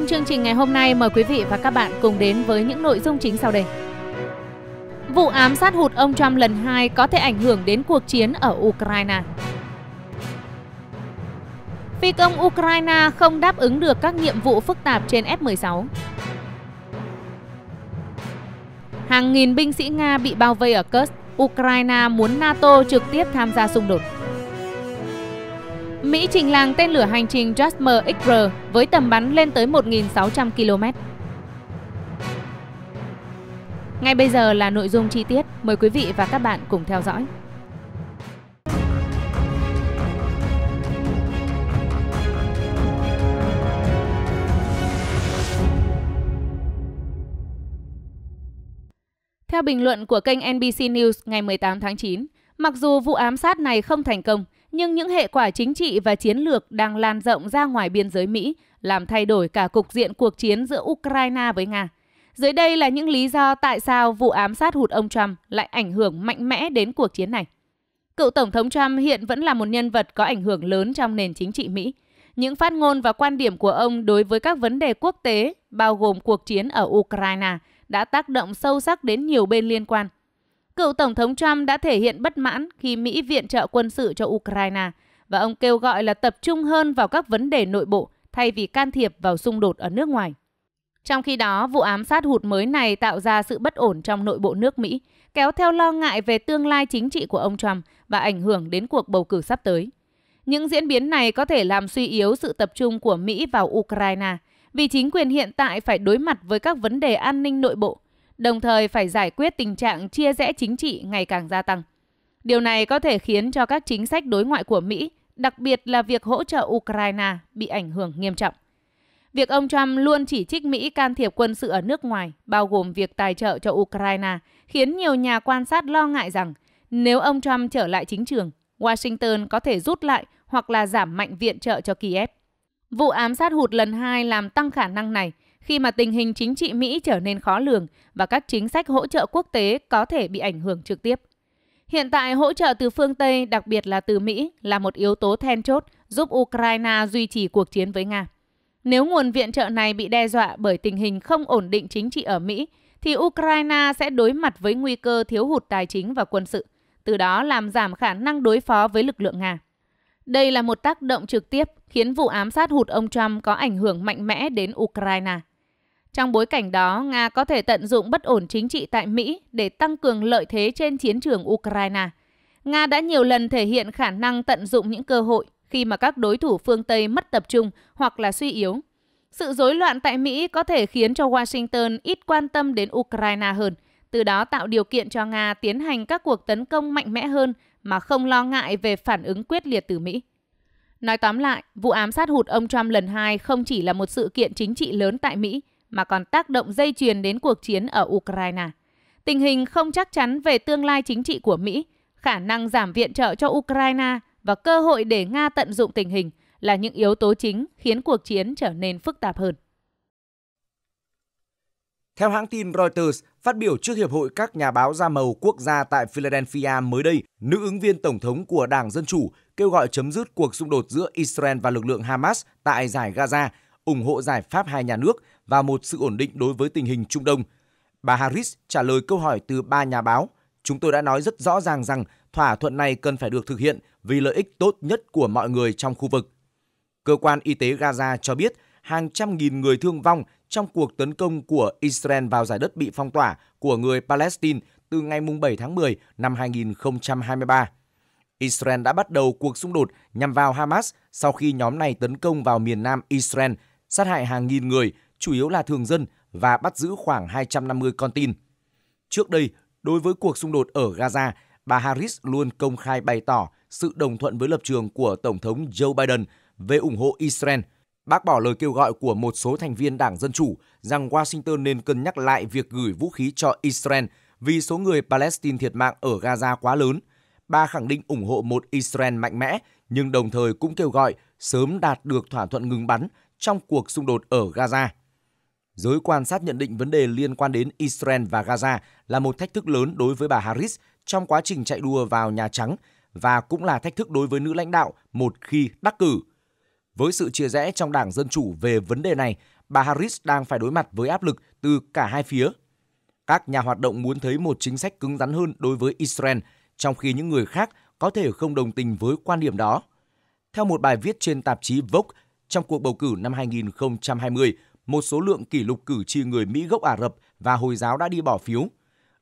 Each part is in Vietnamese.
Trong chương trình ngày hôm nay, mời quý vị và các bạn cùng đến với những nội dung chính sau đây. Vụ ám sát hụt ông Trump lần 2 có thể ảnh hưởng đến cuộc chiến ở Ukraine. Phi công Ukraine không đáp ứng được các nhiệm vụ phức tạp trên F-16. Hàng nghìn binh sĩ Nga bị bao vây ở Kursk, Ukraine muốn NATO trực tiếp tham gia xung đột. Mỹ trình làng tên lửa hành trình Jasper XR với tầm bắn lên tới 1.600 km. Ngay bây giờ là nội dung chi tiết, mời quý vị và các bạn cùng theo dõi. Theo bình luận của kênh NBC News ngày 18 tháng 9, mặc dù vụ ám sát này không thành công, nhưng những hệ quả chính trị và chiến lược đang lan rộng ra ngoài biên giới Mỹ, làm thay đổi cả cục diện cuộc chiến giữa Ukraine với Nga. Dưới đây là những lý do tại sao vụ ám sát hụt ông Trump lại ảnh hưởng mạnh mẽ đến cuộc chiến này. Cựu Tổng thống Trump hiện vẫn là một nhân vật có ảnh hưởng lớn trong nền chính trị Mỹ. Những phát ngôn và quan điểm của ông đối với các vấn đề quốc tế, bao gồm cuộc chiến ở Ukraine, đã tác động sâu sắc đến nhiều bên liên quan – Cựu Tổng thống Trump đã thể hiện bất mãn khi Mỹ viện trợ quân sự cho Ukraine và ông kêu gọi là tập trung hơn vào các vấn đề nội bộ thay vì can thiệp vào xung đột ở nước ngoài. Trong khi đó, vụ ám sát hụt mới này tạo ra sự bất ổn trong nội bộ nước Mỹ, kéo theo lo ngại về tương lai chính trị của ông Trump và ảnh hưởng đến cuộc bầu cử sắp tới. Những diễn biến này có thể làm suy yếu sự tập trung của Mỹ vào Ukraine, vì chính quyền hiện tại phải đối mặt với các vấn đề an ninh nội bộ – đồng thời phải giải quyết tình trạng chia rẽ chính trị ngày càng gia tăng. Điều này có thể khiến cho các chính sách đối ngoại của Mỹ, đặc biệt là việc hỗ trợ Ukraine, bị ảnh hưởng nghiêm trọng. Việc ông Trump luôn chỉ trích Mỹ can thiệp quân sự ở nước ngoài, bao gồm việc tài trợ cho Ukraine, khiến nhiều nhà quan sát lo ngại rằng nếu ông Trump trở lại chính trường, Washington có thể rút lại hoặc là giảm mạnh viện trợ cho Kiev. Vụ ám sát hụt lần hai làm tăng khả năng này, khi mà tình hình chính trị Mỹ trở nên khó lường và các chính sách hỗ trợ quốc tế có thể bị ảnh hưởng trực tiếp. Hiện tại, hỗ trợ từ phương Tây, đặc biệt là từ Mỹ, là một yếu tố then chốt giúp Ukraine duy trì cuộc chiến với Nga. Nếu nguồn viện trợ này bị đe dọa bởi tình hình không ổn định chính trị ở Mỹ, thì Ukraine sẽ đối mặt với nguy cơ thiếu hụt tài chính và quân sự, từ đó làm giảm khả năng đối phó với lực lượng Nga. Đây là một tác động trực tiếp khiến vụ ám sát hụt ông Trump có ảnh hưởng mạnh mẽ đến Ukraine. Trong bối cảnh đó, Nga có thể tận dụng bất ổn chính trị tại Mỹ để tăng cường lợi thế trên chiến trường Ukraine. Nga đã nhiều lần thể hiện khả năng tận dụng những cơ hội khi mà các đối thủ phương Tây mất tập trung hoặc là suy yếu. Sự rối loạn tại Mỹ có thể khiến cho Washington ít quan tâm đến Ukraine hơn, từ đó tạo điều kiện cho Nga tiến hành các cuộc tấn công mạnh mẽ hơn mà không lo ngại về phản ứng quyết liệt từ Mỹ. Nói tóm lại, vụ ám sát hụt ông Trump lần hai không chỉ là một sự kiện chính trị lớn tại Mỹ, mà còn tác động dây chuyền đến cuộc chiến ở Ukraine. Tình hình không chắc chắn về tương lai chính trị của Mỹ, khả năng giảm viện trợ cho Ukraine và cơ hội để Nga tận dụng tình hình là những yếu tố chính khiến cuộc chiến trở nên phức tạp hơn. Theo hãng tin Reuters, phát biểu trước Hiệp hội các nhà báo da màu quốc gia tại Philadelphia mới đây, nữ ứng viên Tổng thống của Đảng Dân Chủ kêu gọi chấm dứt cuộc xung đột giữa Israel và lực lượng Hamas tại giải Gaza, ủng hộ giải pháp hai nhà nước và một sự ổn định đối với tình hình Trung Đông. Bà Harris trả lời câu hỏi từ ba nhà báo, chúng tôi đã nói rất rõ ràng rằng thỏa thuận này cần phải được thực hiện vì lợi ích tốt nhất của mọi người trong khu vực. Cơ quan y tế Gaza cho biết hàng trăm nghìn người thương vong trong cuộc tấn công của Israel vào giải đất bị phong tỏa của người Palestine từ ngày 7 tháng 10 năm 2023. Israel đã bắt đầu cuộc xung đột nhằm vào Hamas sau khi nhóm này tấn công vào miền nam Israel, sát hại hàng nghìn người, chủ yếu là thường dân và bắt giữ khoảng 250 con tin. Trước đây, đối với cuộc xung đột ở Gaza, bà Harris luôn công khai bày tỏ sự đồng thuận với lập trường của Tổng thống Joe Biden về ủng hộ Israel, bác bỏ lời kêu gọi của một số thành viên Đảng Dân Chủ rằng Washington nên cân nhắc lại việc gửi vũ khí cho Israel vì số người Palestine thiệt mạng ở Gaza quá lớn. Bà khẳng định ủng hộ một Israel mạnh mẽ, nhưng đồng thời cũng kêu gọi sớm đạt được thỏa thuận ngừng bắn trong cuộc xung đột ở Gaza. Giới quan sát nhận định vấn đề liên quan đến Israel và Gaza là một thách thức lớn đối với bà Harris trong quá trình chạy đua vào Nhà Trắng và cũng là thách thức đối với nữ lãnh đạo một khi đắc cử. Với sự chia rẽ trong Đảng Dân Chủ về vấn đề này, bà Harris đang phải đối mặt với áp lực từ cả hai phía. Các nhà hoạt động muốn thấy một chính sách cứng rắn hơn đối với Israel, trong khi những người khác có thể không đồng tình với quan điểm đó. Theo một bài viết trên tạp chí Vogue, trong cuộc bầu cử năm 2020, một số lượng kỷ lục cử tri người Mỹ gốc Ả Rập và Hồi giáo đã đi bỏ phiếu.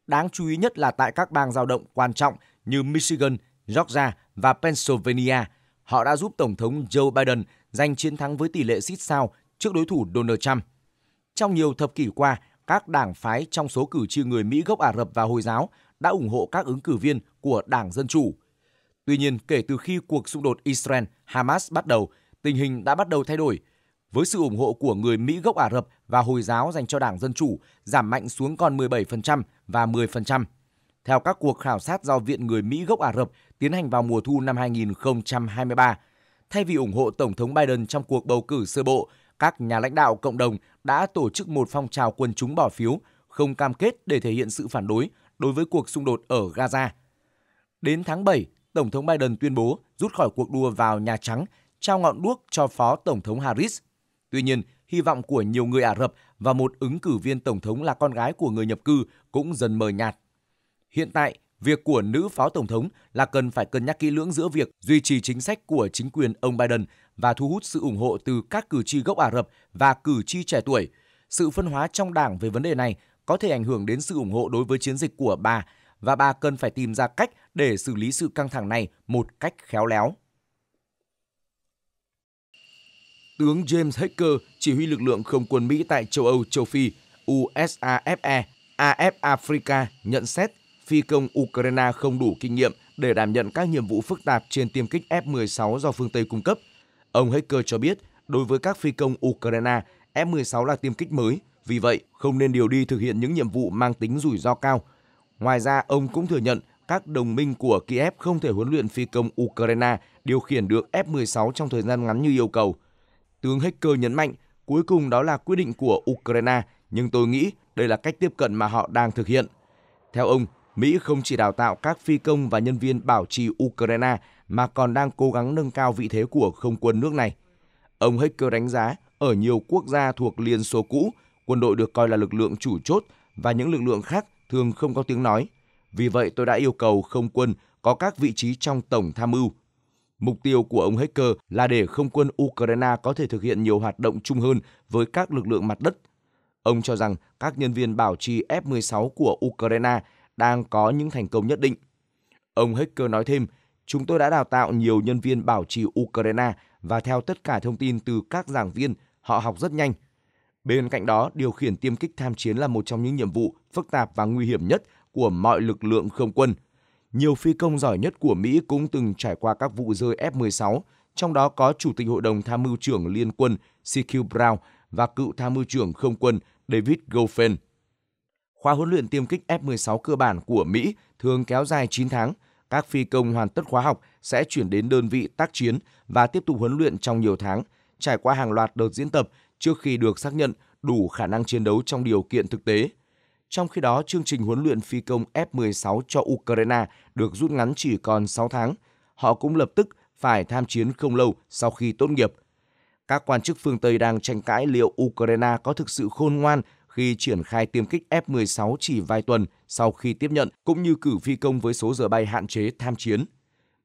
Đáng chú ý nhất là tại các bang giao động quan trọng như Michigan, Georgia và Pennsylvania, họ đã giúp Tổng thống Joe Biden giành chiến thắng với tỷ lệ xít sao trước đối thủ Donald Trump. Trong nhiều thập kỷ qua, các đảng phái trong số cử tri người Mỹ gốc Ả Rập và Hồi giáo đã ủng hộ các ứng cử viên của Đảng Dân Chủ. Tuy nhiên, kể từ khi cuộc xung đột Israel-Hamas bắt đầu, tình hình đã bắt đầu thay đổi với sự ủng hộ của người Mỹ gốc Ả Rập và Hồi giáo dành cho Đảng Dân Chủ giảm mạnh xuống còn 17% và 10%. Theo các cuộc khảo sát do Viện Người Mỹ gốc Ả Rập tiến hành vào mùa thu năm 2023, thay vì ủng hộ Tổng thống Biden trong cuộc bầu cử sơ bộ, các nhà lãnh đạo cộng đồng đã tổ chức một phong trào quần chúng bỏ phiếu không cam kết để thể hiện sự phản đối đối với cuộc xung đột ở Gaza. Đến tháng 7, Tổng thống Biden tuyên bố rút khỏi cuộc đua vào Nhà Trắng, trao ngọn đuốc cho Phó Tổng thống Harris Tuy nhiên, hy vọng của nhiều người Ả Rập và một ứng cử viên tổng thống là con gái của người nhập cư cũng dần mờ nhạt. Hiện tại, việc của nữ phó tổng thống là cần phải cân nhắc kỹ lưỡng giữa việc duy trì chính sách của chính quyền ông Biden và thu hút sự ủng hộ từ các cử tri gốc Ả Rập và cử tri trẻ tuổi. Sự phân hóa trong đảng về vấn đề này có thể ảnh hưởng đến sự ủng hộ đối với chiến dịch của bà và bà cần phải tìm ra cách để xử lý sự căng thẳng này một cách khéo léo. tướng James Hacker chỉ huy lực lượng không quân Mỹ tại châu Âu, châu Phi, USAFE, AF Africa nhận xét phi công Ukraine không đủ kinh nghiệm để đảm nhận các nhiệm vụ phức tạp trên tiêm kích F-16 do phương Tây cung cấp. Ông Hacker cho biết, đối với các phi công Ukraine, F-16 là tiêm kích mới, vì vậy không nên điều đi thực hiện những nhiệm vụ mang tính rủi ro cao. Ngoài ra, ông cũng thừa nhận các đồng minh của Kiev không thể huấn luyện phi công Ukraine điều khiển được F-16 trong thời gian ngắn như yêu cầu – Tướng Hacker nhấn mạnh, cuối cùng đó là quyết định của Ukraine, nhưng tôi nghĩ đây là cách tiếp cận mà họ đang thực hiện. Theo ông, Mỹ không chỉ đào tạo các phi công và nhân viên bảo trì Ukraine mà còn đang cố gắng nâng cao vị thế của không quân nước này. Ông Hacker đánh giá ở nhiều quốc gia thuộc Liên Xô cũ, quân đội được coi là lực lượng chủ chốt và những lực lượng khác thường không có tiếng nói. Vì vậy tôi đã yêu cầu không quân có các vị trí trong tổng tham mưu Mục tiêu của ông Hacker là để không quân Ukraine có thể thực hiện nhiều hoạt động chung hơn với các lực lượng mặt đất. Ông cho rằng các nhân viên bảo trì F-16 của Ukraine đang có những thành công nhất định. Ông Hacker nói thêm, chúng tôi đã đào tạo nhiều nhân viên bảo trì Ukraine và theo tất cả thông tin từ các giảng viên, họ học rất nhanh. Bên cạnh đó, điều khiển tiêm kích tham chiến là một trong những nhiệm vụ phức tạp và nguy hiểm nhất của mọi lực lượng không quân – nhiều phi công giỏi nhất của Mỹ cũng từng trải qua các vụ rơi F-16, trong đó có Chủ tịch Hội đồng Tham mưu trưởng Liên quân C.Q. Brown và cựu Tham mưu trưởng Không quân David Goffin. Khóa huấn luyện tiêm kích F-16 cơ bản của Mỹ thường kéo dài 9 tháng. Các phi công hoàn tất khóa học sẽ chuyển đến đơn vị tác chiến và tiếp tục huấn luyện trong nhiều tháng, trải qua hàng loạt đợt diễn tập trước khi được xác nhận đủ khả năng chiến đấu trong điều kiện thực tế. Trong khi đó, chương trình huấn luyện phi công F-16 cho Ukraine được rút ngắn chỉ còn 6 tháng. Họ cũng lập tức phải tham chiến không lâu sau khi tốt nghiệp. Các quan chức phương Tây đang tranh cãi liệu Ukraine có thực sự khôn ngoan khi triển khai tiêm kích F-16 chỉ vài tuần sau khi tiếp nhận, cũng như cử phi công với số giờ bay hạn chế tham chiến.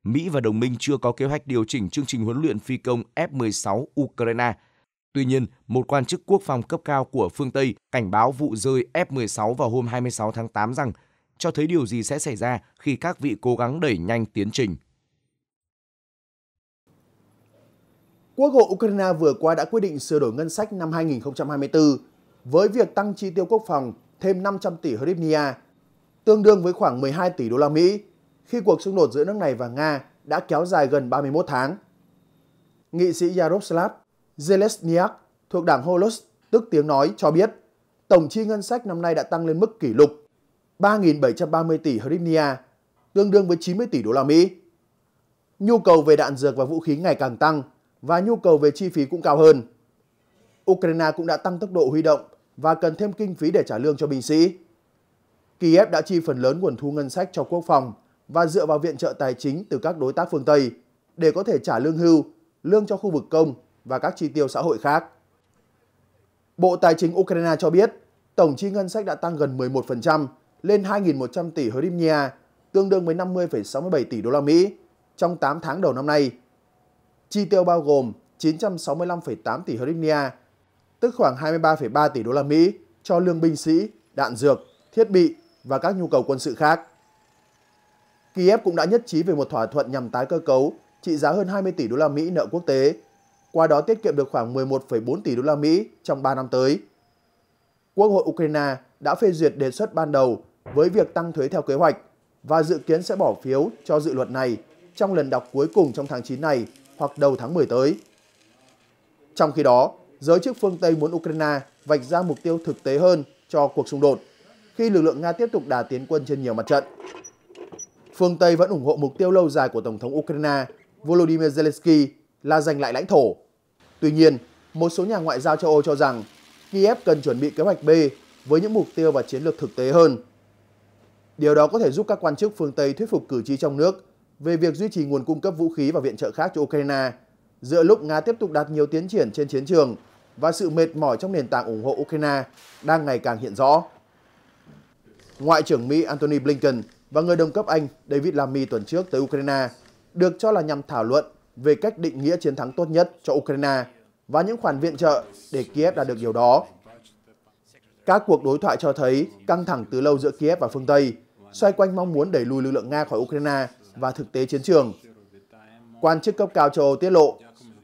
Mỹ và đồng minh chưa có kế hoạch điều chỉnh chương trình huấn luyện phi công F-16 Ukraine – Tuy nhiên, một quan chức quốc phòng cấp cao của phương Tây cảnh báo vụ rơi F-16 vào hôm 26 tháng 8 rằng cho thấy điều gì sẽ xảy ra khi các vị cố gắng đẩy nhanh tiến trình. Quốc hội Ukraine vừa qua đã quyết định sửa đổi ngân sách năm 2024 với việc tăng chi tiêu quốc phòng thêm 500 tỷ hryvnia, tương đương với khoảng 12 tỷ đô la Mỹ, khi cuộc xung đột giữa nước này và Nga đã kéo dài gần 31 tháng. Nghị sĩ Yaroslav Zelensniak thuộc đảng Holos, tức tiếng nói, cho biết tổng chi ngân sách năm nay đã tăng lên mức kỷ lục 3.730 tỷ hryvnia, tương đương với 90 tỷ đô la Mỹ. Nhu cầu về đạn dược và vũ khí ngày càng tăng và nhu cầu về chi phí cũng cao hơn. Ukraine cũng đã tăng tốc độ huy động và cần thêm kinh phí để trả lương cho binh sĩ. Kiev đã chi phần lớn nguồn thu ngân sách cho quốc phòng và dựa vào viện trợ tài chính từ các đối tác phương Tây để có thể trả lương hưu, lương cho khu vực công và các chi tiêu xã hội khác. Bộ Tài chính Ukraine cho biết tổng chi ngân sách đã tăng gần 11% lên 2.100 tỷ hryvnia, tương đương với 50,67 tỷ đô la Mỹ trong 8 tháng đầu năm nay. Chi tiêu bao gồm 965,8 tỷ hryvnia, tức khoảng 23,3 tỷ đô la Mỹ cho lương binh sĩ, đạn dược, thiết bị và các nhu cầu quân sự khác. Kiev cũng đã nhất trí về một thỏa thuận nhằm tái cơ cấu trị giá hơn 20 tỷ đô la Mỹ nợ quốc tế qua đó tiết kiệm được khoảng 11,4 tỷ đô la Mỹ trong 3 năm tới. Quốc hội Ukraine đã phê duyệt đề xuất ban đầu với việc tăng thuế theo kế hoạch và dự kiến sẽ bỏ phiếu cho dự luật này trong lần đọc cuối cùng trong tháng 9 này hoặc đầu tháng 10 tới. Trong khi đó, giới chức phương Tây muốn Ukraine vạch ra mục tiêu thực tế hơn cho cuộc xung đột khi lực lượng Nga tiếp tục đà tiến quân trên nhiều mặt trận. Phương Tây vẫn ủng hộ mục tiêu lâu dài của Tổng thống Ukraine Volodymyr Zelensky là giành lại lãnh thổ Tuy nhiên, một số nhà ngoại giao châu Âu cho rằng Kiev cần chuẩn bị kế hoạch B với những mục tiêu và chiến lược thực tế hơn. Điều đó có thể giúp các quan chức phương Tây thuyết phục cử tri trong nước về việc duy trì nguồn cung cấp vũ khí và viện trợ khác cho Ukraine, giữa lúc Nga tiếp tục đạt nhiều tiến triển trên chiến trường và sự mệt mỏi trong nền tảng ủng hộ Ukraine đang ngày càng hiện rõ. Ngoại trưởng Mỹ Antony Blinken và người đồng cấp Anh David Lammy tuần trước tới Ukraine được cho là nhằm thảo luận về cách định nghĩa chiến thắng tốt nhất cho Ukraine và những khoản viện trợ để Kiev đạt được điều đó. Các cuộc đối thoại cho thấy căng thẳng từ lâu giữa Kiev và phương Tây xoay quanh mong muốn đẩy lùi lực lượng Nga khỏi Ukraine và thực tế chiến trường. Quan chức cấp cao châu Âu tiết lộ,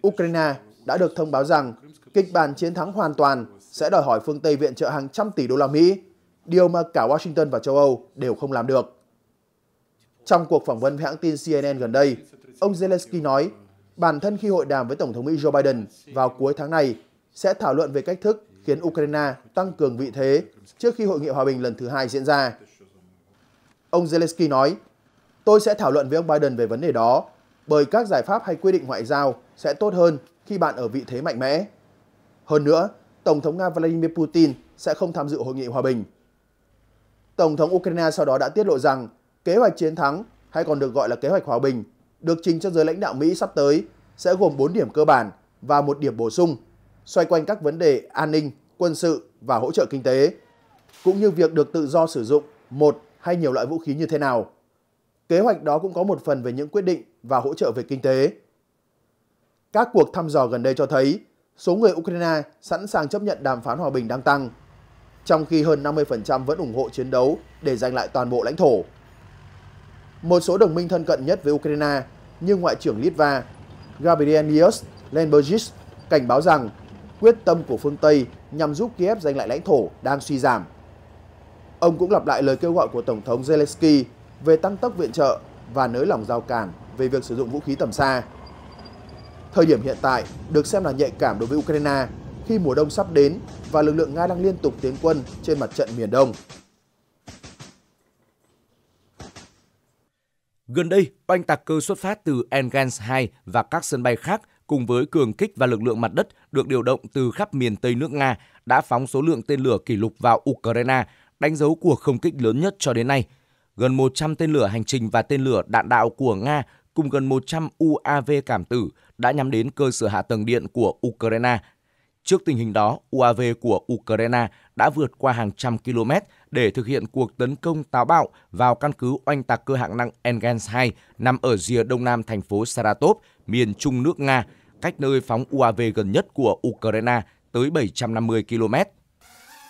Ukraine đã được thông báo rằng kịch bản chiến thắng hoàn toàn sẽ đòi hỏi phương Tây viện trợ hàng trăm tỷ đô la Mỹ, điều mà cả Washington và châu Âu đều không làm được. Trong cuộc phỏng vấn với hãng tin CNN gần đây, ông Zelensky nói bản thân khi hội đàm với Tổng thống Mỹ Joe Biden vào cuối tháng này sẽ thảo luận về cách thức khiến Ukraine tăng cường vị thế trước khi Hội nghị Hòa bình lần thứ hai diễn ra. Ông Zelensky nói, tôi sẽ thảo luận với ông Biden về vấn đề đó, bởi các giải pháp hay quy định ngoại giao sẽ tốt hơn khi bạn ở vị thế mạnh mẽ. Hơn nữa, Tổng thống Nga Vladimir Putin sẽ không tham dự hội nghị hòa bình. Tổng thống Ukraine sau đó đã tiết lộ rằng kế hoạch chiến thắng hay còn được gọi là kế hoạch hòa bình được trình cho giới lãnh đạo Mỹ sắp tới sẽ gồm 4 điểm cơ bản và một điểm bổ sung xoay quanh các vấn đề an ninh, quân sự và hỗ trợ kinh tế, cũng như việc được tự do sử dụng một hay nhiều loại vũ khí như thế nào. Kế hoạch đó cũng có một phần về những quyết định và hỗ trợ về kinh tế. Các cuộc thăm dò gần đây cho thấy số người Ukraine sẵn sàng chấp nhận đàm phán hòa bình đang tăng, trong khi hơn 50% vẫn ủng hộ chiến đấu để giành lại toàn bộ lãnh thổ một số đồng minh thân cận nhất với Ukraine như Ngoại trưởng Litva Gabrielius Lenbergis cảnh báo rằng quyết tâm của phương Tây nhằm giúp Kiev giành lại lãnh thổ đang suy giảm. Ông cũng lặp lại lời kêu gọi của Tổng thống Zelensky về tăng tốc viện trợ và nới lỏng giao cản về việc sử dụng vũ khí tầm xa. Thời điểm hiện tại được xem là nhạy cảm đối với Ukraine khi mùa đông sắp đến và lực lượng Nga đang liên tục tiến quân trên mặt trận miền Đông. Gần đây, oanh tạc cơ xuất phát từ Engels 2 và các sân bay khác cùng với cường kích và lực lượng mặt đất được điều động từ khắp miền Tây nước Nga đã phóng số lượng tên lửa kỷ lục vào Ukraine, đánh dấu cuộc không kích lớn nhất cho đến nay. Gần 100 tên lửa hành trình và tên lửa đạn đạo của Nga cùng gần 100 UAV cảm tử đã nhắm đến cơ sở hạ tầng điện của Ukraine. Trước tình hình đó, UAV của Ukraine đã vượt qua hàng trăm km để thực hiện cuộc tấn công táo bạo vào căn cứ oanh tạc cơ hạng nặng Engels 2 nằm ở rìa đông nam thành phố Saratov, miền trung nước Nga, cách nơi phóng UAV gần nhất của Ukraine tới 750 km.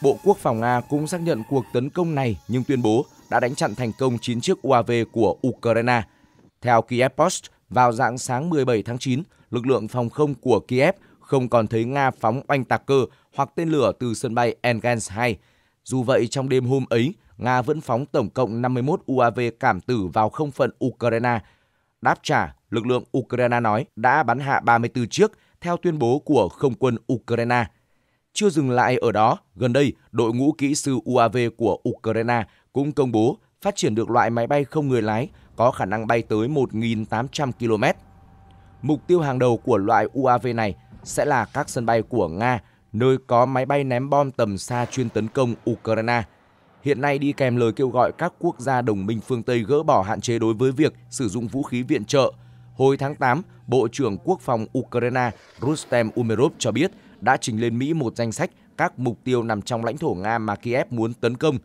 Bộ Quốc phòng Nga cũng xác nhận cuộc tấn công này nhưng tuyên bố đã đánh chặn thành công 9 chiếc UAV của Ukraine. Theo Kiev Post, vào dạng sáng 17 tháng 9, lực lượng phòng không của Kiev không còn thấy Nga phóng oanh tạc cơ hoặc tên lửa từ sân bay Engels 2 dù vậy, trong đêm hôm ấy, Nga vẫn phóng tổng cộng 51 UAV cảm tử vào không phận Ukraine. Đáp trả, lực lượng Ukraine nói đã bắn hạ 34 chiếc, theo tuyên bố của không quân Ukraine. Chưa dừng lại ở đó, gần đây, đội ngũ kỹ sư UAV của Ukraine cũng công bố phát triển được loại máy bay không người lái có khả năng bay tới 1.800 km. Mục tiêu hàng đầu của loại UAV này sẽ là các sân bay của Nga nơi có máy bay ném bom tầm xa chuyên tấn công Ukraine. Hiện nay đi kèm lời kêu gọi các quốc gia đồng minh phương Tây gỡ bỏ hạn chế đối với việc sử dụng vũ khí viện trợ. Hồi tháng 8, Bộ trưởng Quốc phòng Ukraine Rustem Umerov cho biết đã trình lên Mỹ một danh sách các mục tiêu nằm trong lãnh thổ Nga mà Kiev muốn tấn công.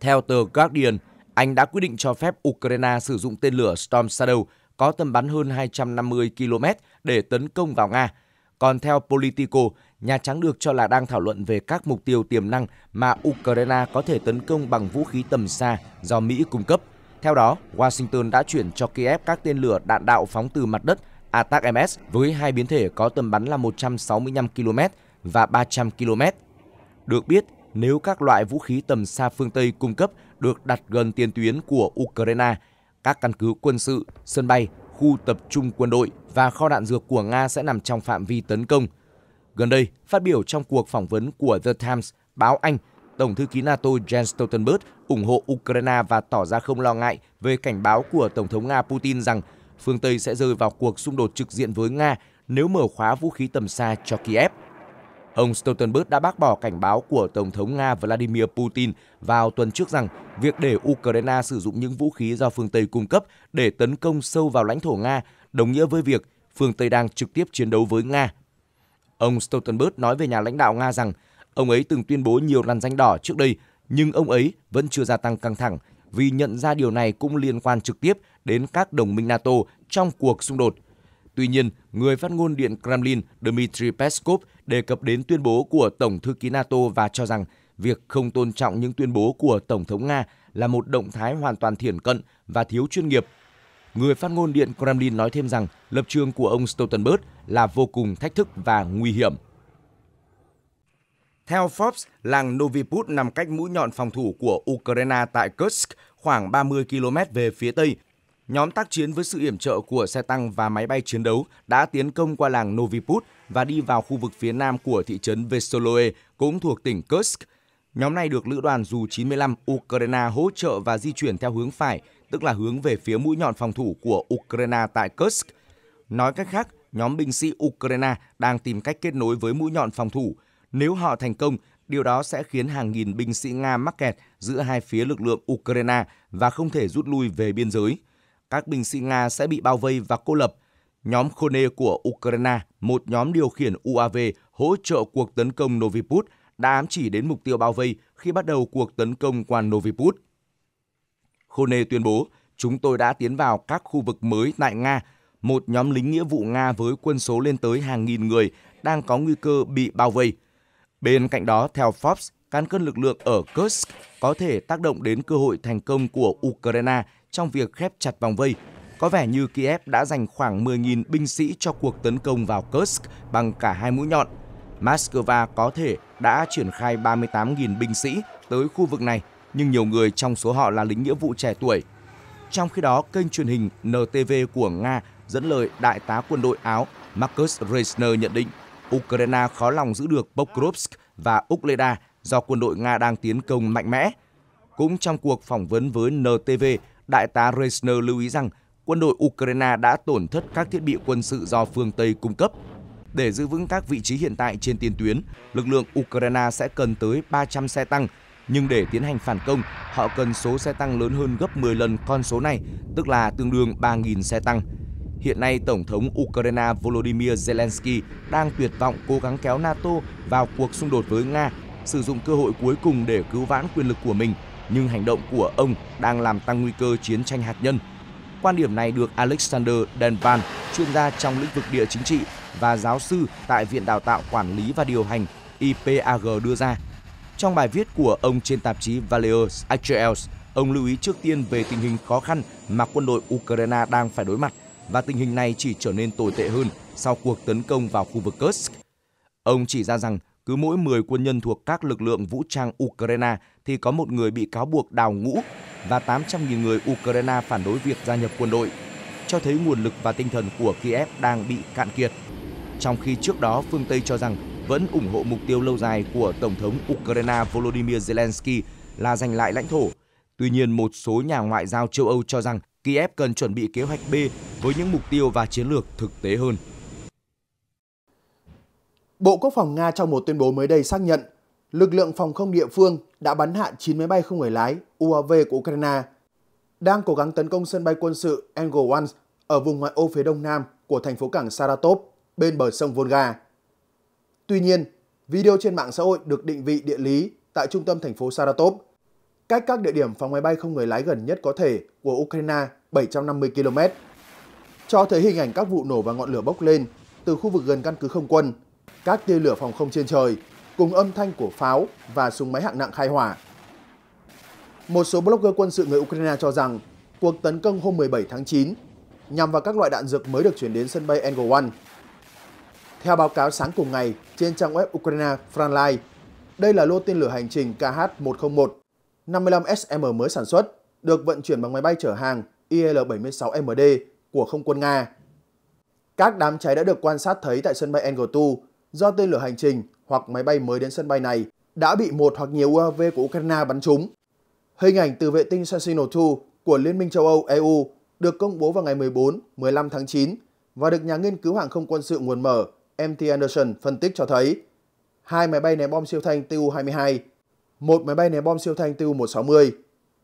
Theo tờ Guardian, anh đã quyết định cho phép Ukraine sử dụng tên lửa Storm Shadow có tầm bắn hơn 250 km để tấn công vào Nga. Còn theo Politico, Nhà Trắng được cho là đang thảo luận về các mục tiêu tiềm năng mà Ukraine có thể tấn công bằng vũ khí tầm xa do Mỹ cung cấp. Theo đó, Washington đã chuyển cho Kiev các tên lửa đạn đạo phóng từ mặt đất ATACMS với hai biến thể có tầm bắn là 165 km và 300 km. Được biết, nếu các loại vũ khí tầm xa phương Tây cung cấp được đặt gần tiền tuyến của Ukraine, các căn cứ quân sự, sân bay, khu tập trung quân đội và kho đạn dược của Nga sẽ nằm trong phạm vi tấn công – Gần đây, phát biểu trong cuộc phỏng vấn của The Times, báo Anh, Tổng thư ký NATO Jens Stoltenberg ủng hộ Ukraine và tỏ ra không lo ngại về cảnh báo của Tổng thống Nga Putin rằng phương Tây sẽ rơi vào cuộc xung đột trực diện với Nga nếu mở khóa vũ khí tầm xa cho Kiev. Ông Stoltenberg đã bác bỏ cảnh báo của Tổng thống Nga Vladimir Putin vào tuần trước rằng việc để Ukraine sử dụng những vũ khí do phương Tây cung cấp để tấn công sâu vào lãnh thổ Nga đồng nghĩa với việc phương Tây đang trực tiếp chiến đấu với Nga Ông Stoltenberg nói về nhà lãnh đạo Nga rằng ông ấy từng tuyên bố nhiều lần danh đỏ trước đây, nhưng ông ấy vẫn chưa gia tăng căng thẳng vì nhận ra điều này cũng liên quan trực tiếp đến các đồng minh NATO trong cuộc xung đột. Tuy nhiên, người phát ngôn Điện Kremlin Dmitry Peskov đề cập đến tuyên bố của Tổng thư ký NATO và cho rằng việc không tôn trọng những tuyên bố của Tổng thống Nga là một động thái hoàn toàn thiển cận và thiếu chuyên nghiệp người phát ngôn Điện Kremlin nói thêm rằng lập trường của ông Stoltenberg là vô cùng thách thức và nguy hiểm. Theo Forbes, làng Noviput nằm cách mũi nhọn phòng thủ của Ukraine tại Kursk khoảng 30 km về phía tây. Nhóm tác chiến với sự yểm trợ của xe tăng và máy bay chiến đấu đã tiến công qua làng Noviput và đi vào khu vực phía nam của thị trấn Vesoloe, cũng thuộc tỉnh Kursk, Nhóm này được lữ đoàn dù 95 Ukraine hỗ trợ và di chuyển theo hướng phải, tức là hướng về phía mũi nhọn phòng thủ của Ukraine tại Kursk. Nói cách khác, nhóm binh sĩ Ukraine đang tìm cách kết nối với mũi nhọn phòng thủ. Nếu họ thành công, điều đó sẽ khiến hàng nghìn binh sĩ Nga mắc kẹt giữa hai phía lực lượng Ukraine và không thể rút lui về biên giới. Các binh sĩ Nga sẽ bị bao vây và cô lập. Nhóm Khone của Ukraine, một nhóm điều khiển UAV hỗ trợ cuộc tấn công Novi Noviput – đã ám chỉ đến mục tiêu bao vây khi bắt đầu cuộc tấn công Novi Noviput. Khone tuyên bố, chúng tôi đã tiến vào các khu vực mới tại Nga. Một nhóm lính nghĩa vụ Nga với quân số lên tới hàng nghìn người đang có nguy cơ bị bao vây. Bên cạnh đó, theo Forbes, cán cân lực lượng ở Kursk có thể tác động đến cơ hội thành công của Ukraine trong việc khép chặt vòng vây. Có vẻ như Kiev đã dành khoảng 10.000 binh sĩ cho cuộc tấn công vào Kursk bằng cả hai mũi nhọn – Moscow có thể đã triển khai 38.000 binh sĩ tới khu vực này, nhưng nhiều người trong số họ là lính nghĩa vụ trẻ tuổi. Trong khi đó, kênh truyền hình NTV của Nga dẫn lời Đại tá quân đội Áo Markus Reisner nhận định Ukraine khó lòng giữ được Pokrovsk và Ukleda do quân đội Nga đang tiến công mạnh mẽ. Cũng trong cuộc phỏng vấn với NTV, Đại tá Reisner lưu ý rằng quân đội Ukraine đã tổn thất các thiết bị quân sự do phương Tây cung cấp để giữ vững các vị trí hiện tại trên tiền tuyến, lực lượng Ukraine sẽ cần tới 300 xe tăng, nhưng để tiến hành phản công, họ cần số xe tăng lớn hơn gấp 10 lần con số này, tức là tương đương 3.000 xe tăng. Hiện nay, Tổng thống Ukraine Volodymyr Zelensky đang tuyệt vọng cố gắng kéo NATO vào cuộc xung đột với Nga, sử dụng cơ hội cuối cùng để cứu vãn quyền lực của mình, nhưng hành động của ông đang làm tăng nguy cơ chiến tranh hạt nhân. Quan điểm này được Alexander Denvan, chuyên gia trong lĩnh vực địa chính trị, và giáo sư tại Viện Đào tạo Quản lý và Điều hành IPAG đưa ra. Trong bài viết của ông trên tạp chí Valeos Actuals, ông lưu ý trước tiên về tình hình khó khăn mà quân đội Ukraine đang phải đối mặt và tình hình này chỉ trở nên tồi tệ hơn sau cuộc tấn công vào khu vực Kursk. Ông chỉ ra rằng cứ mỗi 10 quân nhân thuộc các lực lượng vũ trang Ukraine thì có một người bị cáo buộc đào ngũ và 800.000 người Ukraine phản đối việc gia nhập quân đội, cho thấy nguồn lực và tinh thần của Kiev đang bị cạn kiệt trong khi trước đó phương Tây cho rằng vẫn ủng hộ mục tiêu lâu dài của Tổng thống Ukraine Volodymyr Zelensky là giành lại lãnh thổ. Tuy nhiên, một số nhà ngoại giao châu Âu cho rằng Kiev cần chuẩn bị kế hoạch B với những mục tiêu và chiến lược thực tế hơn. Bộ Quốc phòng Nga trong một tuyên bố mới đây xác nhận lực lượng phòng không địa phương đã bắn hạ 9 máy bay không người lái UAV của Ukraine đang cố gắng tấn công sân bay quân sự Engel 1 ở vùng ngoại ô phía đông nam của thành phố cảng Saratov bên bờ sông Volga. Tuy nhiên, video trên mạng xã hội được định vị địa lý tại trung tâm thành phố Saratov, cách các địa điểm phóng máy bay không người lái gần nhất có thể của Ukraine 750 km, cho thấy hình ảnh các vụ nổ và ngọn lửa bốc lên từ khu vực gần căn cứ không quân, các tia lửa phòng không trên trời cùng âm thanh của pháo và súng máy hạng nặng khai hỏa. Một số blogger quân sự người Ukraine cho rằng cuộc tấn công hôm 17 tháng 9 nhằm vào các loại đạn dược mới được chuyển đến sân bay Engel 1 theo báo cáo sáng cùng ngày trên trang web Ukraine Frontline, đây là lô tên lửa hành trình KH-101 55SM mới sản xuất, được vận chuyển bằng máy bay chở hàng IL-76MD của không quân Nga. Các đám cháy đã được quan sát thấy tại sân bay engel do tên lửa hành trình hoặc máy bay mới đến sân bay này đã bị một hoặc nhiều UAV của Ukraine bắn trúng. Hình ảnh từ vệ tinh Sentinel-2 của Liên minh châu Âu EU được công bố vào ngày 14-15 tháng 9 và được nhà nghiên cứu hàng không quân sự nguồn mở MT Anderson phân tích cho thấy hai máy bay ném bom siêu thanh Tu-22, một máy bay ném bom siêu thanh Tu-160,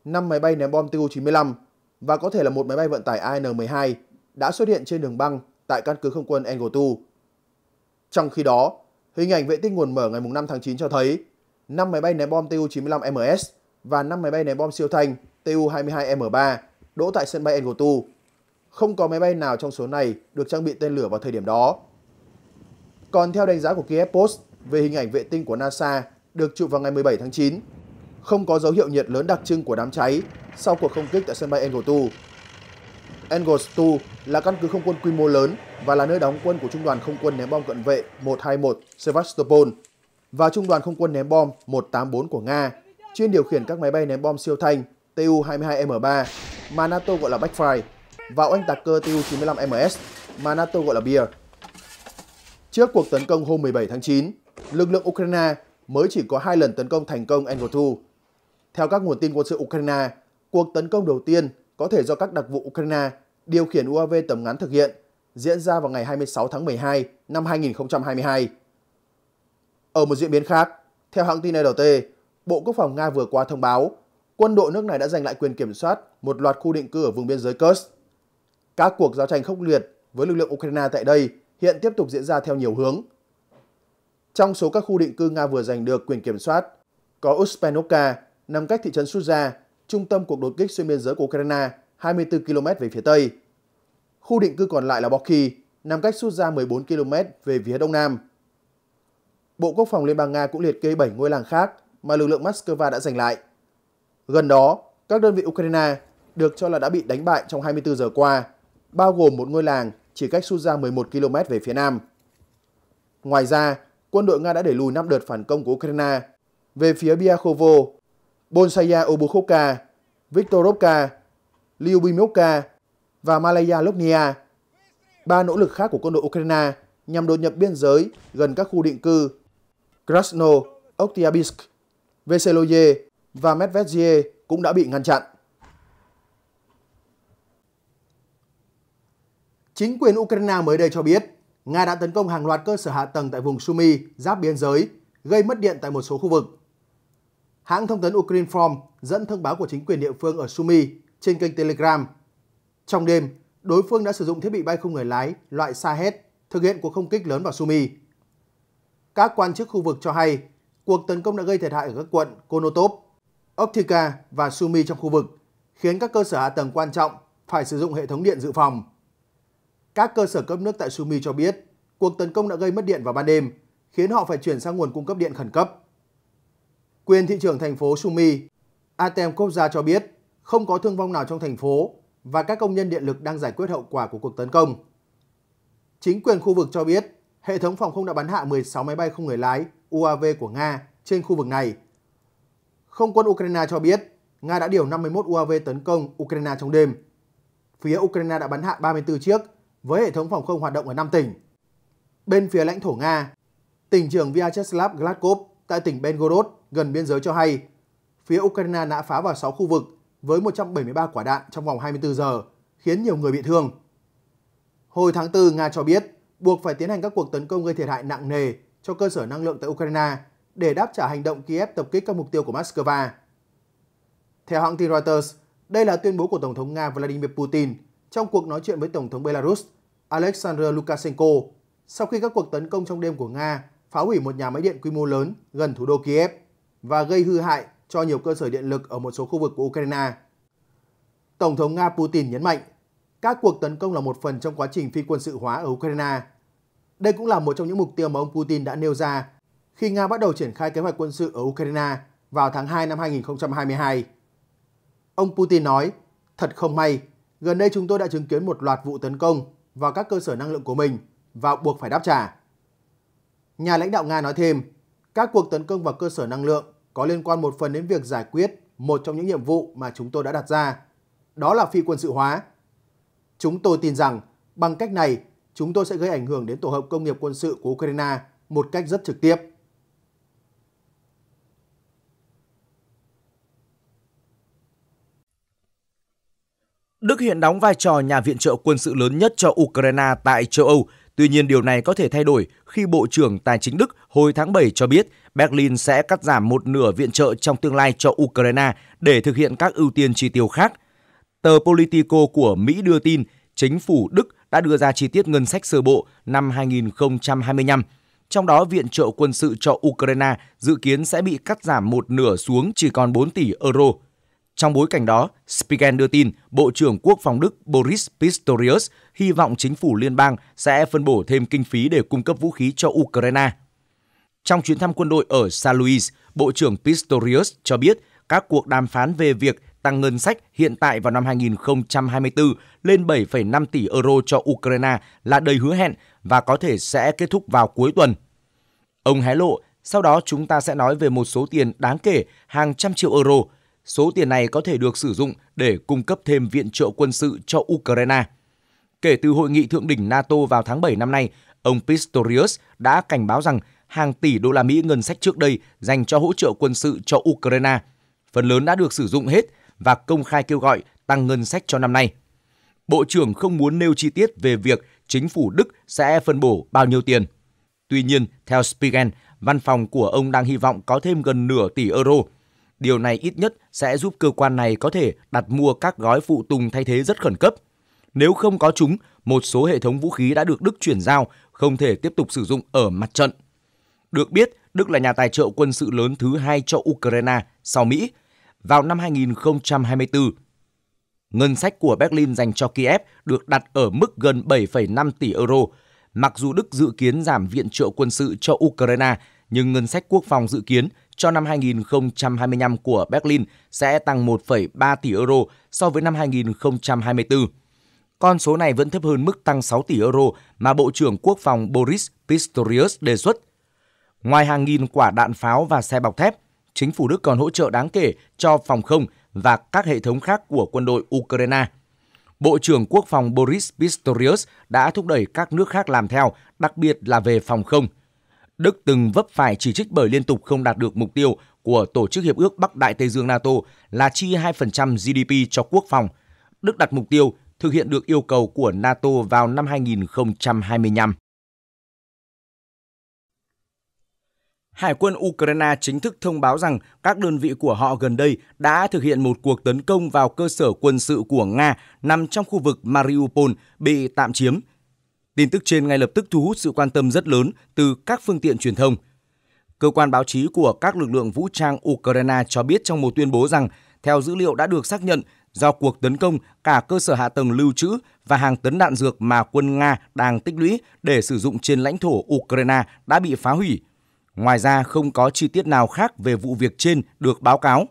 năm máy bay ném bom Tu-95 và có thể là một máy bay vận tải AN-12 đã xuất hiện trên đường băng tại căn cứ không quân Engel Trong khi đó, hình ảnh vệ tinh nguồn mở ngày 5 tháng 9 cho thấy năm máy bay ném bom Tu-95MS và năm máy bay ném bom siêu thanh Tu-22M3 đỗ tại sân bay Engel Không có máy bay nào trong số này được trang bị tên lửa vào thời điểm đó. Còn theo đánh giá của Kiev Post về hình ảnh vệ tinh của NASA được chụp vào ngày 17 tháng 9, không có dấu hiệu nhiệt lớn đặc trưng của đám cháy sau cuộc không kích tại sân bay Engel 2. Engels 2 là căn cứ không quân quy mô lớn và là nơi đóng quân của Trung đoàn Không quân ném bom cận vệ 121 Sevastopol và Trung đoàn Không quân ném bom 184 của Nga, chuyên điều khiển các máy bay ném bom siêu thanh Tu-22M3 mà NATO gọi là Backfire và oanh tạc cơ Tu-95MS mà NATO gọi là Bear. Trước cuộc tấn công hôm 17 tháng 9, lực lượng Ukraine mới chỉ có hai lần tấn công thành công Engel Theo các nguồn tin quân sự Ukraine, cuộc tấn công đầu tiên có thể do các đặc vụ Ukraine điều khiển UAV tầm ngắn thực hiện, diễn ra vào ngày 26 tháng 12 năm 2022. Ở một diễn biến khác, theo hãng tin RT, Bộ Quốc phòng Nga vừa qua thông báo quân đội nước này đã giành lại quyền kiểm soát một loạt khu định cư ở vùng biên giới Kursk. Các cuộc giao tranh khốc liệt với lực lượng Ukraine tại đây hiện tiếp tục diễn ra theo nhiều hướng. Trong số các khu định cư Nga vừa giành được quyền kiểm soát, có Uspenovka, nằm cách thị trấn Suza, trung tâm cuộc đột kích xuyên biên giới của Ukraine, 24 km về phía Tây. Khu định cư còn lại là Boki, nằm cách Suza 14 km về phía Đông Nam. Bộ Quốc phòng Liên bang Nga cũng liệt kê 7 ngôi làng khác mà lực lượng Moscow đã giành lại. Gần đó, các đơn vị Ukraine được cho là đã bị đánh bại trong 24 giờ qua, bao gồm một ngôi làng chỉ cách Suza 11 km về phía nam. Ngoài ra, quân đội Nga đã đẩy lùi 5 đợt phản công của Ukraine về phía Biakhovo, Bonsaya Obukhovka, Viktorovka, Lyubimovka và Malaya Lobnia. Ba nỗ lực khác của quân đội Ukraine nhằm đột nhập biên giới gần các khu định cư Krasno, Oktyabsk, Veseloye và Medvedye cũng đã bị ngăn chặn. Chính quyền Ukraine mới đây cho biết, Nga đã tấn công hàng loạt cơ sở hạ tầng tại vùng Sumy giáp biên giới, gây mất điện tại một số khu vực. Hãng thông tấn Ukrinform dẫn thông báo của chính quyền địa phương ở Sumy trên kênh Telegram. Trong đêm, đối phương đã sử dụng thiết bị bay không người lái loại Shahed thực hiện cuộc không kích lớn vào Sumy. Các quan chức khu vực cho hay cuộc tấn công đã gây thiệt hại ở các quận Konotop, Optica và Sumy trong khu vực, khiến các cơ sở hạ tầng quan trọng phải sử dụng hệ thống điện dự phòng. Các cơ sở cấp nước tại Sumi cho biết, cuộc tấn công đã gây mất điện vào ban đêm, khiến họ phải chuyển sang nguồn cung cấp điện khẩn cấp. Quyền thị trưởng thành phố Sumi, Atem Kopja cho biết không có thương vong nào trong thành phố và các công nhân điện lực đang giải quyết hậu quả của cuộc tấn công. Chính quyền khu vực cho biết hệ thống phòng không đã bắn hạ 16 máy bay không người lái UAV của Nga trên khu vực này. Không quân Ukraine cho biết Nga đã điều 51 UAV tấn công Ukraine trong đêm. Phía Ukraine đã bắn hạ 34 chiếc với hệ thống phòng không hoạt động ở 5 tỉnh. Bên phía lãnh thổ Nga, tỉnh trưởng Vyacheslav Gladkov tại tỉnh Belgorod gần biên giới cho hay, phía Ukraine đã phá vào 6 khu vực với 173 quả đạn trong vòng 24 giờ, khiến nhiều người bị thương. Hồi tháng 4, Nga cho biết buộc phải tiến hành các cuộc tấn công gây thiệt hại nặng nề cho cơ sở năng lượng tại Ukraine để đáp trả hành động Kiev tập kích các mục tiêu của Moscow. Theo hãng tin Reuters, đây là tuyên bố của Tổng thống Nga Vladimir Putin – trong cuộc nói chuyện với Tổng thống Belarus Alexander Lukashenko sau khi các cuộc tấn công trong đêm của Nga phá hủy một nhà máy điện quy mô lớn gần thủ đô Kiev và gây hư hại cho nhiều cơ sở điện lực ở một số khu vực của Ukraine. Tổng thống Nga Putin nhấn mạnh, các cuộc tấn công là một phần trong quá trình phi quân sự hóa ở Ukraine. Đây cũng là một trong những mục tiêu mà ông Putin đã nêu ra khi Nga bắt đầu triển khai kế hoạch quân sự ở Ukraine vào tháng 2 năm 2022. Ông Putin nói, thật không may Gần đây chúng tôi đã chứng kiến một loạt vụ tấn công vào các cơ sở năng lượng của mình và buộc phải đáp trả. Nhà lãnh đạo Nga nói thêm, các cuộc tấn công vào cơ sở năng lượng có liên quan một phần đến việc giải quyết một trong những nhiệm vụ mà chúng tôi đã đặt ra, đó là phi quân sự hóa. Chúng tôi tin rằng bằng cách này, chúng tôi sẽ gây ảnh hưởng đến tổ hợp công nghiệp quân sự của Ukraine một cách rất trực tiếp. Đức hiện đóng vai trò nhà viện trợ quân sự lớn nhất cho Ukraine tại châu Âu. Tuy nhiên điều này có thể thay đổi khi Bộ trưởng Tài chính Đức hồi tháng 7 cho biết Berlin sẽ cắt giảm một nửa viện trợ trong tương lai cho Ukraine để thực hiện các ưu tiên chi tiêu khác. Tờ Politico của Mỹ đưa tin chính phủ Đức đã đưa ra chi tiết ngân sách sơ bộ năm 2025 trong đó viện trợ quân sự cho Ukraine dự kiến sẽ bị cắt giảm một nửa xuống chỉ còn 4 tỷ euro. Trong bối cảnh đó, Spiegel đưa tin Bộ trưởng Quốc phòng Đức Boris Pistorius hy vọng chính phủ liên bang sẽ phân bổ thêm kinh phí để cung cấp vũ khí cho Ukraine. Trong chuyến thăm quân đội ở San Luis, Bộ trưởng Pistorius cho biết các cuộc đàm phán về việc tăng ngân sách hiện tại vào năm 2024 lên 7,5 tỷ euro cho Ukraine là đầy hứa hẹn và có thể sẽ kết thúc vào cuối tuần. Ông hé lộ, sau đó chúng ta sẽ nói về một số tiền đáng kể hàng trăm triệu euro Số tiền này có thể được sử dụng để cung cấp thêm viện trợ quân sự cho Ukraine. Kể từ hội nghị thượng đỉnh NATO vào tháng 7 năm nay, ông Pistorius đã cảnh báo rằng hàng tỷ đô la Mỹ ngân sách trước đây dành cho hỗ trợ quân sự cho Ukraine, phần lớn đã được sử dụng hết và công khai kêu gọi tăng ngân sách cho năm nay. Bộ trưởng không muốn nêu chi tiết về việc chính phủ Đức sẽ phân bổ bao nhiêu tiền. Tuy nhiên, theo Spiegel, văn phòng của ông đang hy vọng có thêm gần nửa tỷ euro, Điều này ít nhất sẽ giúp cơ quan này có thể đặt mua các gói phụ tùng thay thế rất khẩn cấp. Nếu không có chúng, một số hệ thống vũ khí đã được Đức chuyển giao không thể tiếp tục sử dụng ở mặt trận. Được biết, Đức là nhà tài trợ quân sự lớn thứ hai cho Ukraine sau Mỹ. Vào năm 2024, ngân sách của Berlin dành cho Kiev được đặt ở mức gần 7,5 tỷ euro. Mặc dù Đức dự kiến giảm viện trợ quân sự cho Ukraine, nhưng ngân sách quốc phòng dự kiến cho năm 2025 của Berlin sẽ tăng 1,3 tỷ euro so với năm 2024. Con số này vẫn thấp hơn mức tăng 6 tỷ euro mà Bộ trưởng Quốc phòng Boris Pistorius đề xuất. Ngoài hàng nghìn quả đạn pháo và xe bọc thép, chính phủ Đức còn hỗ trợ đáng kể cho phòng không và các hệ thống khác của quân đội Ukraine. Bộ trưởng Quốc phòng Boris Pistorius đã thúc đẩy các nước khác làm theo, đặc biệt là về phòng không – Đức từng vấp phải chỉ trích bởi liên tục không đạt được mục tiêu của Tổ chức Hiệp ước Bắc Đại Tây Dương NATO là chi 2% GDP cho quốc phòng. Đức đặt mục tiêu thực hiện được yêu cầu của NATO vào năm 2025. Hải quân Ukraine chính thức thông báo rằng các đơn vị của họ gần đây đã thực hiện một cuộc tấn công vào cơ sở quân sự của Nga nằm trong khu vực Mariupol bị tạm chiếm Tin tức trên ngay lập tức thu hút sự quan tâm rất lớn từ các phương tiện truyền thông. Cơ quan báo chí của các lực lượng vũ trang Ukraine cho biết trong một tuyên bố rằng, theo dữ liệu đã được xác nhận, do cuộc tấn công, cả cơ sở hạ tầng lưu trữ và hàng tấn đạn dược mà quân Nga đang tích lũy để sử dụng trên lãnh thổ Ukraine đã bị phá hủy. Ngoài ra, không có chi tiết nào khác về vụ việc trên được báo cáo.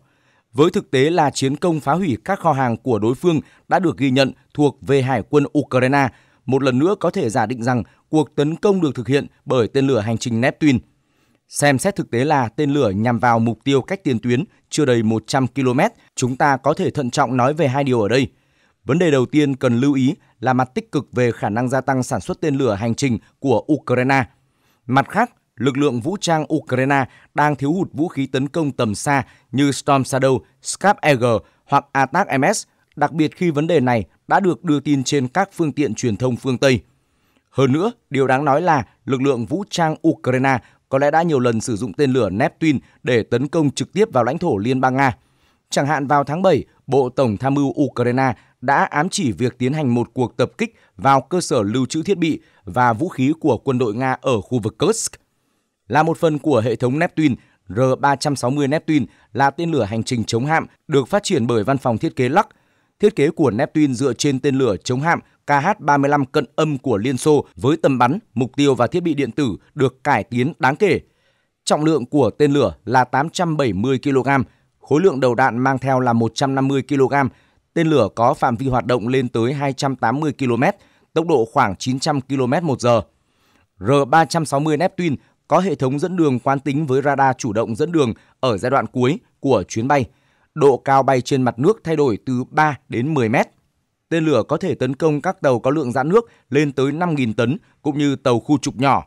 Với thực tế là chiến công phá hủy các kho hàng của đối phương đã được ghi nhận thuộc về Hải quân Ukraine – một lần nữa có thể giả định rằng cuộc tấn công được thực hiện bởi tên lửa hành trình Neptune. Xem xét thực tế là tên lửa nhằm vào mục tiêu cách tiền tuyến chưa đầy 100 km, chúng ta có thể thận trọng nói về hai điều ở đây. Vấn đề đầu tiên cần lưu ý là mặt tích cực về khả năng gia tăng sản xuất tên lửa hành trình của Ukraine. Mặt khác, lực lượng vũ trang Ukraine đang thiếu hụt vũ khí tấn công tầm xa như Storm Shadow, Scap Eagle hoặc Attack MS đặc biệt khi vấn đề này đã được đưa tin trên các phương tiện truyền thông phương Tây. Hơn nữa, điều đáng nói là lực lượng vũ trang Ukraine có lẽ đã nhiều lần sử dụng tên lửa Neptune để tấn công trực tiếp vào lãnh thổ Liên bang Nga. Chẳng hạn vào tháng 7, Bộ Tổng tham mưu Ukraine đã ám chỉ việc tiến hành một cuộc tập kích vào cơ sở lưu trữ thiết bị và vũ khí của quân đội Nga ở khu vực Kursk. Là một phần của hệ thống Neptune, R-360 Neptune là tên lửa hành trình chống hạm được phát triển bởi Văn phòng Thiết kế Lắc Thiết kế của Neptune dựa trên tên lửa chống hạm KH-35 cận âm của Liên Xô với tầm bắn, mục tiêu và thiết bị điện tử được cải tiến đáng kể. Trọng lượng của tên lửa là 870 kg, khối lượng đầu đạn mang theo là 150 kg. Tên lửa có phạm vi hoạt động lên tới 280 km, tốc độ khoảng 900 km một giờ. R-360 Neptune có hệ thống dẫn đường quán tính với radar chủ động dẫn đường ở giai đoạn cuối của chuyến bay – độ cao bay trên mặt nước thay đổi từ 3 đến 10 mét. Tên lửa có thể tấn công các tàu có lượng giãn nước lên tới 5.000 tấn cũng như tàu khu trục nhỏ.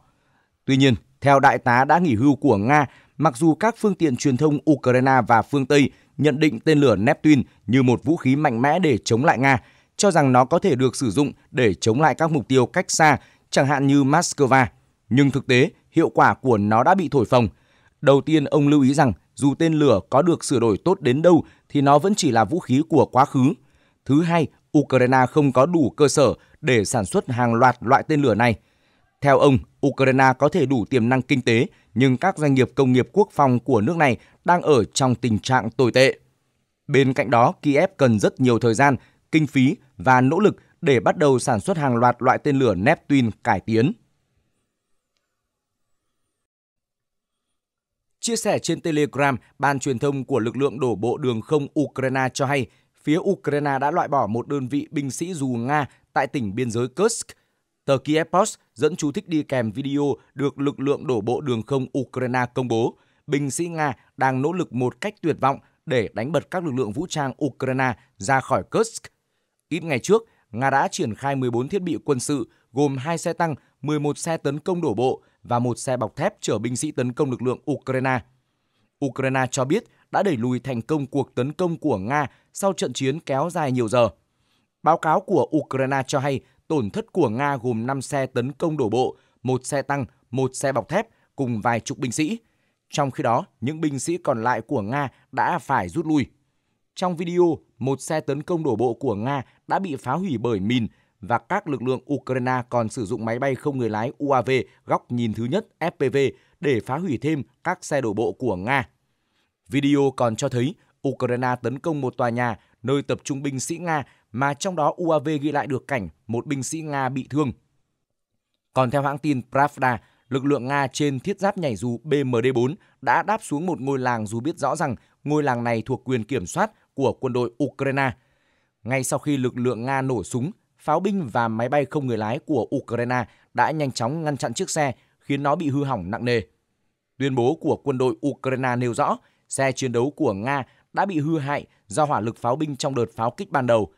Tuy nhiên, theo đại tá đã nghỉ hưu của Nga, mặc dù các phương tiện truyền thông Ukraine và phương Tây nhận định tên lửa Neptune như một vũ khí mạnh mẽ để chống lại Nga, cho rằng nó có thể được sử dụng để chống lại các mục tiêu cách xa, chẳng hạn như Moscow. Nhưng thực tế, hiệu quả của nó đã bị thổi phồng. Đầu tiên, ông lưu ý rằng dù tên lửa có được sửa đổi tốt đến đâu thì nó vẫn chỉ là vũ khí của quá khứ. Thứ hai, Ukraine không có đủ cơ sở để sản xuất hàng loạt loại tên lửa này. Theo ông, Ukraine có thể đủ tiềm năng kinh tế, nhưng các doanh nghiệp công nghiệp quốc phòng của nước này đang ở trong tình trạng tồi tệ. Bên cạnh đó, Kiev cần rất nhiều thời gian, kinh phí và nỗ lực để bắt đầu sản xuất hàng loạt loại tên lửa Neptune cải tiến. Chia sẻ trên Telegram, ban truyền thông của lực lượng đổ bộ đường không Ukraine cho hay, phía Ukraine đã loại bỏ một đơn vị binh sĩ dù Nga tại tỉnh biên giới Kursk. Tờ Kiev Post dẫn chú thích đi kèm video được lực lượng đổ bộ đường không Ukraine công bố. Binh sĩ Nga đang nỗ lực một cách tuyệt vọng để đánh bật các lực lượng vũ trang Ukraine ra khỏi Kursk. Ít ngày trước, Nga đã triển khai 14 thiết bị quân sự gồm hai xe tăng, 11 xe tấn công đổ bộ và một xe bọc thép chở binh sĩ tấn công lực lượng Ukraine. Ukraine cho biết đã đẩy lùi thành công cuộc tấn công của Nga sau trận chiến kéo dài nhiều giờ. Báo cáo của Ukraine cho hay tổn thất của Nga gồm 5 xe tấn công đổ bộ, một xe tăng, một xe bọc thép cùng vài chục binh sĩ. Trong khi đó, những binh sĩ còn lại của Nga đã phải rút lui. Trong video, một xe tấn công đổ bộ của Nga đã bị phá hủy bởi mìn và các lực lượng Ukraine còn sử dụng máy bay không người lái UAV góc nhìn thứ nhất FPV để phá hủy thêm các xe đổ bộ của Nga. Video còn cho thấy Ukraine tấn công một tòa nhà nơi tập trung binh sĩ Nga mà trong đó UAV ghi lại được cảnh một binh sĩ Nga bị thương. Còn theo hãng tin Pravda, lực lượng Nga trên thiết giáp nhảy dù BMD-4 đã đáp xuống một ngôi làng dù biết rõ rằng ngôi làng này thuộc quyền kiểm soát của quân đội Ukraine. Ngay sau khi lực lượng Nga nổ súng, pháo binh và máy bay không người lái của Ukraine đã nhanh chóng ngăn chặn chiếc xe khiến nó bị hư hỏng nặng nề. Tuyên bố của quân đội Ukraine nêu rõ xe chiến đấu của Nga đã bị hư hại do hỏa lực pháo binh trong đợt pháo kích ban đầu.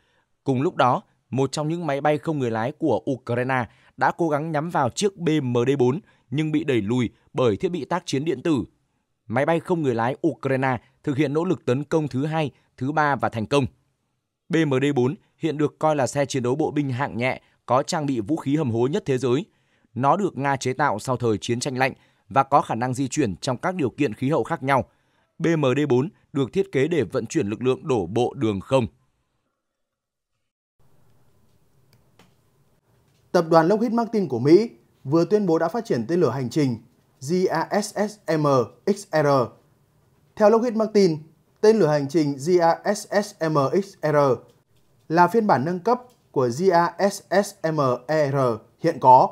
Cùng lúc đó, một trong những máy bay không người lái của Ukraine đã cố gắng nhắm vào chiếc BMD-4 nhưng bị đẩy lùi bởi thiết bị tác chiến điện tử. Máy bay không người lái Ukraine thực hiện nỗ lực tấn công thứ hai, thứ ba và thành công. BMD-4 hiện được coi là xe chiến đấu bộ binh hạng nhẹ có trang bị vũ khí hầm hố nhất thế giới. Nó được Nga chế tạo sau thời chiến tranh lạnh và có khả năng di chuyển trong các điều kiện khí hậu khác nhau. BMD-4 được thiết kế để vận chuyển lực lượng đổ bộ đường không. Tập đoàn Lockheed Martin của Mỹ vừa tuyên bố đã phát triển tên lửa hành trình JASSM-XR. Theo Lockheed Martin, tên lửa hành trình JASSM-XR là phiên bản nâng cấp của GASSMER hiện có.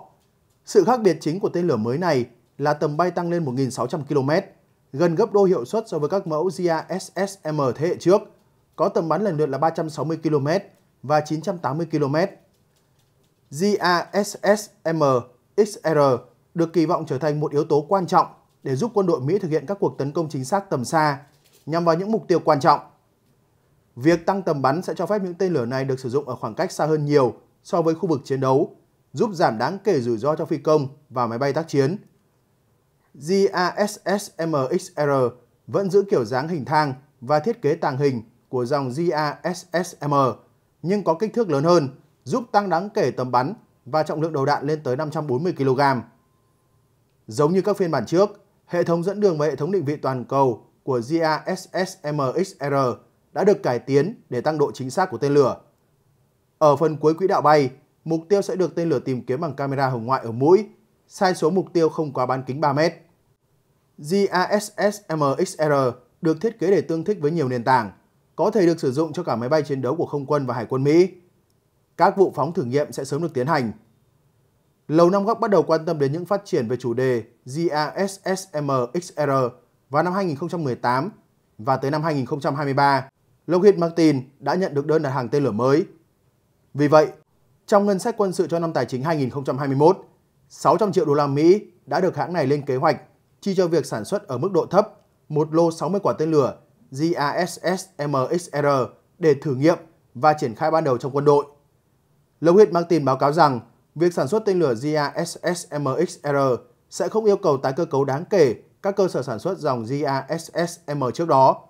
Sự khác biệt chính của tên lửa mới này là tầm bay tăng lên 1.600 km, gần gấp đôi hiệu suất so với các mẫu GASSM thế hệ trước, có tầm bắn lần lượt là 360 km và 980 km. GASSM XR được kỳ vọng trở thành một yếu tố quan trọng để giúp quân đội Mỹ thực hiện các cuộc tấn công chính xác tầm xa nhằm vào những mục tiêu quan trọng. Việc tăng tầm bắn sẽ cho phép những tên lửa này được sử dụng ở khoảng cách xa hơn nhiều so với khu vực chiến đấu, giúp giảm đáng kể rủi ro cho phi công và máy bay tác chiến. JASSMXR vẫn giữ kiểu dáng hình thang và thiết kế tàng hình của dòng Gassm, nhưng có kích thước lớn hơn, giúp tăng đáng kể tầm bắn và trọng lượng đầu đạn lên tới 540 kg. Giống như các phiên bản trước, hệ thống dẫn đường và hệ thống định vị toàn cầu của JASSMXR đã được cải tiến để tăng độ chính xác của tên lửa. Ở phần cuối quỹ đạo bay, mục tiêu sẽ được tên lửa tìm kiếm bằng camera hồng ngoại ở mũi, sai số mục tiêu không quá bán kính 3 mét. JASS-MXR được thiết kế để tương thích với nhiều nền tảng, có thể được sử dụng cho cả máy bay chiến đấu của không quân và hải quân Mỹ. Các vụ phóng thử nghiệm sẽ sớm được tiến hành. Lầu Năm Góc bắt đầu quan tâm đến những phát triển về chủ đề JASS-MXR vào năm 2018 và tới năm 2023. Lockheed Martin đã nhận được đơn đặt hàng tên lửa mới. Vì vậy, trong ngân sách quân sự cho năm tài chính 2021, 600 triệu đô la Mỹ đã được hãng này lên kế hoạch chi cho việc sản xuất ở mức độ thấp một lô 60 quả tên lửa GASS-MXR để thử nghiệm và triển khai ban đầu trong quân đội. Lockheed Martin báo cáo rằng việc sản xuất tên lửa GASS-MXR sẽ không yêu cầu tái cơ cấu đáng kể các cơ sở sản xuất dòng GASS-M trước đó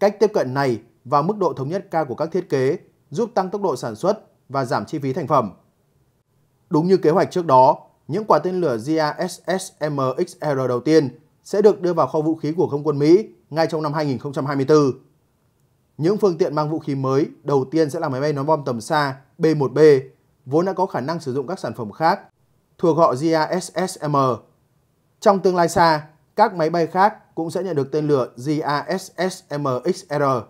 Cách tiếp cận này và mức độ thống nhất cao của các thiết kế giúp tăng tốc độ sản xuất và giảm chi phí thành phẩm. Đúng như kế hoạch trước đó, những quả tên lửa gassm đầu tiên sẽ được đưa vào kho vũ khí của không quân Mỹ ngay trong năm 2024. Những phương tiện mang vũ khí mới đầu tiên sẽ là máy bay ném bom tầm xa B-1B, vốn đã có khả năng sử dụng các sản phẩm khác, thuộc họ GASSM. Trong tương lai xa, các máy bay khác cũng sẽ nhận được tên lửa JASSM-XR